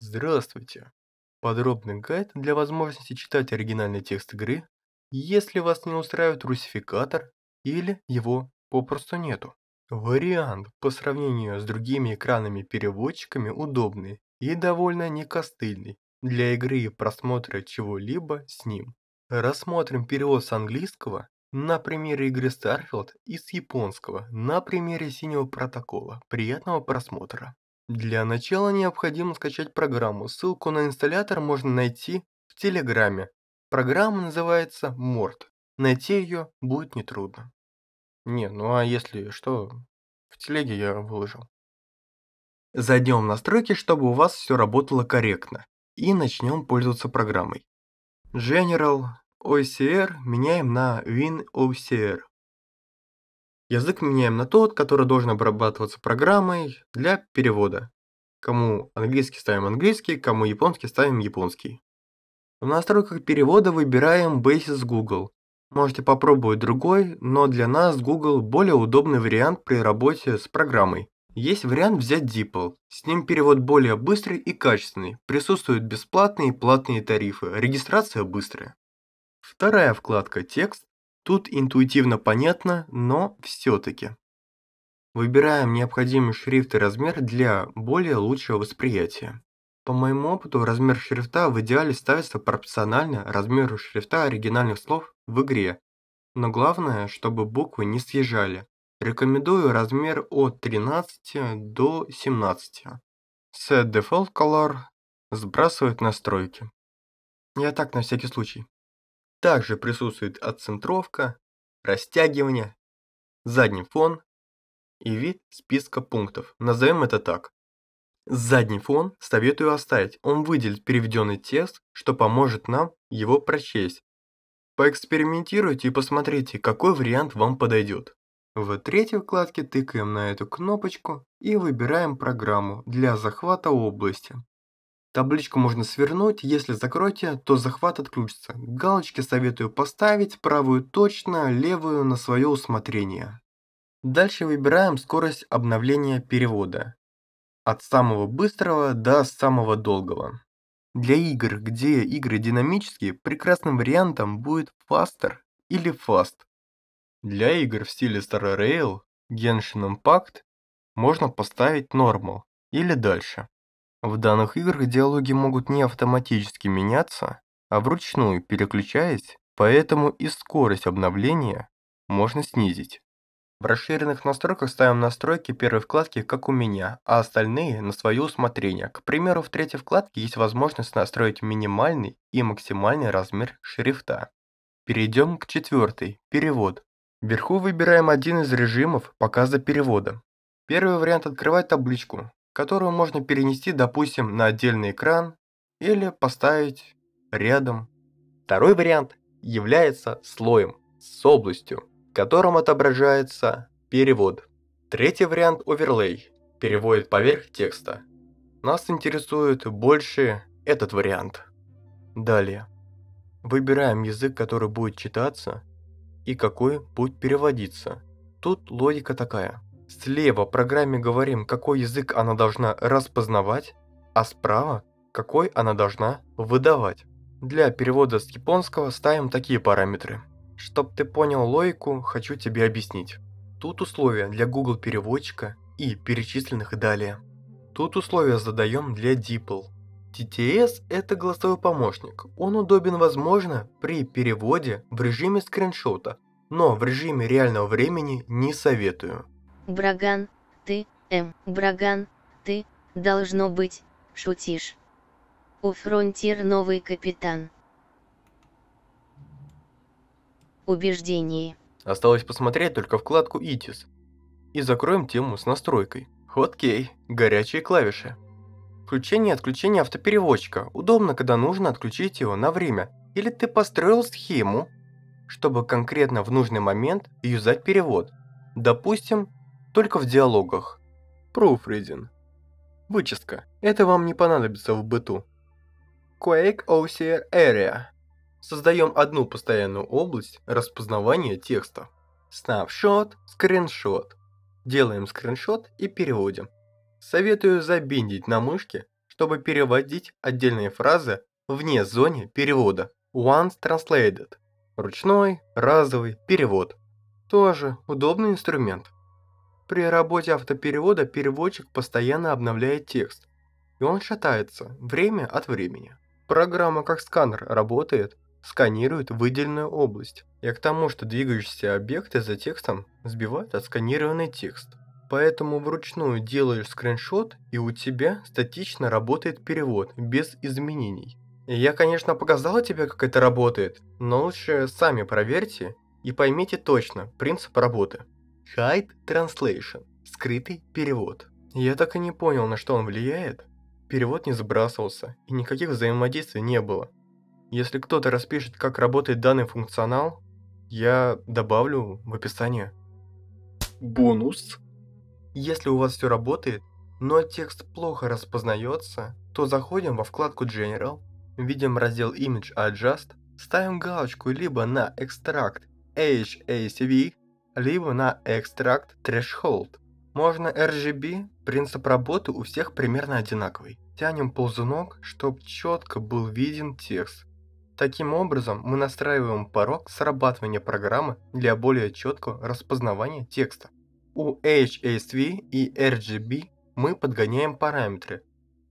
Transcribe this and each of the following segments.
Здравствуйте! Подробный гайд для возможности читать оригинальный текст игры, если вас не устраивает русификатор или его попросту нету. Вариант по сравнению с другими экранами-переводчиками удобный и довольно некостыльный для игры и просмотра чего-либо с ним. Рассмотрим перевод с английского на примере игры Starfield и с японского на примере синего протокола. Приятного просмотра! Для начала необходимо скачать программу. Ссылку на инсталлятор можно найти в Телеграме. Программа называется Морт. Найти ее будет нетрудно. Не, ну а если что, в телеге я выложил. Зайдем в настройки, чтобы у вас все работало корректно. И начнем пользоваться программой. General OCR меняем на WinOCR. Язык меняем на тот, который должен обрабатываться программой для перевода. Кому английский ставим английский, кому японский ставим японский. В настройках перевода выбираем Basis Google. Можете попробовать другой, но для нас Google более удобный вариант при работе с программой. Есть вариант взять DeepL. С ним перевод более быстрый и качественный. Присутствуют бесплатные и платные тарифы. Регистрация быстрая. Вторая вкладка «Текст» Тут интуитивно понятно, но все-таки. Выбираем необходимый шрифт и размер для более лучшего восприятия. По моему опыту, размер шрифта в идеале ставится пропорционально размеру шрифта оригинальных слов в игре, но главное, чтобы буквы не съезжали. Рекомендую размер от 13 до 17. Set Default Color сбрасывает настройки. Я так на всякий случай. Также присутствует отцентровка, растягивание, задний фон и вид списка пунктов. Назовем это так. Задний фон советую оставить, он выделит переведенный текст, что поможет нам его прочесть. Поэкспериментируйте и посмотрите, какой вариант вам подойдет. В третьей вкладке тыкаем на эту кнопочку и выбираем программу для захвата области. Табличку можно свернуть, если закроете, то захват отключится. Галочки советую поставить, правую точно, левую на свое усмотрение. Дальше выбираем скорость обновления перевода. От самого быстрого до самого долгого. Для игр, где игры динамические, прекрасным вариантом будет Faster или Fast. Для игр в стиле Star Rail, Genshin Impact можно поставить Normal или дальше. В данных играх диалоги могут не автоматически меняться, а вручную переключаясь, поэтому и скорость обновления можно снизить. В расширенных настройках ставим настройки первой вкладки, как у меня, а остальные на свое усмотрение. К примеру, в третьей вкладке есть возможность настроить минимальный и максимальный размер шрифта. Перейдем к четвертой – перевод. Вверху выбираем один из режимов показа перевода. Первый вариант – открывает табличку, которую можно перенести, допустим, на отдельный экран или поставить рядом. Второй вариант является слоем с областью, в котором отображается перевод. Третий вариант – оверлей, переводит поверх текста. Нас интересует больше этот вариант. Далее. Выбираем язык, который будет читаться и какой будет переводиться. Тут логика такая. Слева программе говорим, какой язык она должна распознавать, а справа, какой она должна выдавать. Для перевода с японского ставим такие параметры. Чтоб ты понял логику, хочу тебе объяснить. Тут условия для Google переводчика и перечисленных далее. Тут условия задаем для DeepL. TTS – это голосовой помощник. Он удобен, возможно, при переводе в режиме скриншота, но в режиме реального времени не советую. Браган, ты, М. Эм, Браган, ты, должно быть, шутишь. У фронтир новый капитан. Убеждение. Осталось посмотреть только вкладку «Итис». И закроем тему с настройкой. Хоткей. Горячие клавиши. Включение и отключение автопереводчика. Удобно, когда нужно отключить его на время. Или ты построил схему, чтобы конкретно в нужный момент юзать перевод. Допустим, только в диалогах. Proofreading. Вычистка. Это вам не понадобится в быту. Quake OCR Area. Создаем одну постоянную область распознавания текста. Snapshot, скриншот. Делаем скриншот и переводим. Советую забиндить на мышке, чтобы переводить отдельные фразы вне зоны перевода. Once Translated. Ручной, разовый перевод. Тоже удобный инструмент. При работе автоперевода переводчик постоянно обновляет текст, и он шатается время от времени. Программа как сканер работает, сканирует выделенную область, и к тому, что двигающиеся объекты за текстом сбивают отсканированный текст. Поэтому вручную делаешь скриншот, и у тебя статично работает перевод, без изменений. Я, конечно, показала тебе, как это работает, но лучше сами проверьте и поймите точно принцип работы. Hide Translation – скрытый перевод. Я так и не понял, на что он влияет. Перевод не сбрасывался, и никаких взаимодействий не было. Если кто-то распишет, как работает данный функционал, я добавлю в описание. Бонус. Если у вас все работает, но текст плохо распознается, то заходим во вкладку General, видим раздел Image Adjust, ставим галочку либо на Extract HACV либо на Extract Threshold. Можно RGB, принцип работы у всех примерно одинаковый. Тянем ползунок, чтобы четко был виден текст. Таким образом, мы настраиваем порог срабатывания программы для более четкого распознавания текста. У HSV и RGB мы подгоняем параметры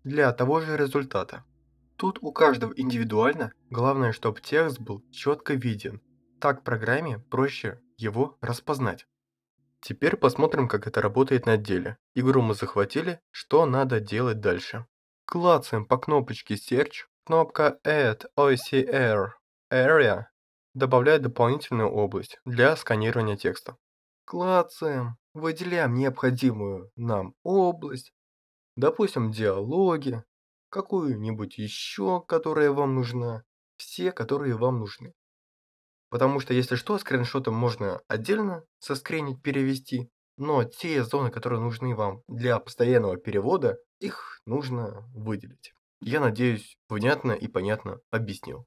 для того же результата. Тут у каждого индивидуально, главное, чтобы текст был четко виден. Так программе проще его распознать. Теперь посмотрим, как это работает на деле. Игру мы захватили, что надо делать дальше. Клацаем по кнопочке Search. Кнопка Add OCR Area добавляет дополнительную область для сканирования текста. Клацаем, выделяем необходимую нам область, допустим, диалоги, какую-нибудь еще, которая вам нужна, все, которые вам нужны. Потому что если что, скриншотом можно отдельно соскринить, перевести, но те зоны, которые нужны вам для постоянного перевода, их нужно выделить. Я надеюсь, понятно и понятно объяснил.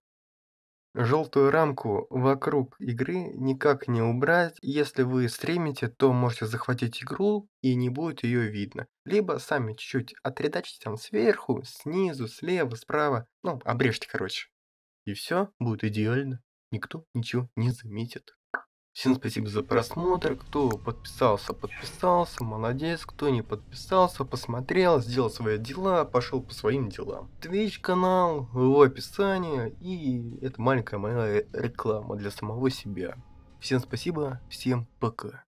Желтую рамку вокруг игры никак не убрать. Если вы стримите, то можете захватить игру и не будет ее видно. Либо сами чуть-чуть отредачьте там сверху, снизу, слева, справа. Ну, обрежьте, короче. И все будет идеально никто ничего не заметит. Всем спасибо за просмотр. Кто подписался, подписался, молодец. Кто не подписался, посмотрел, сделал свои дела, пошел по своим делам. Twitch канал в описании. И это маленькая моя реклама для самого себя. Всем спасибо, всем пока.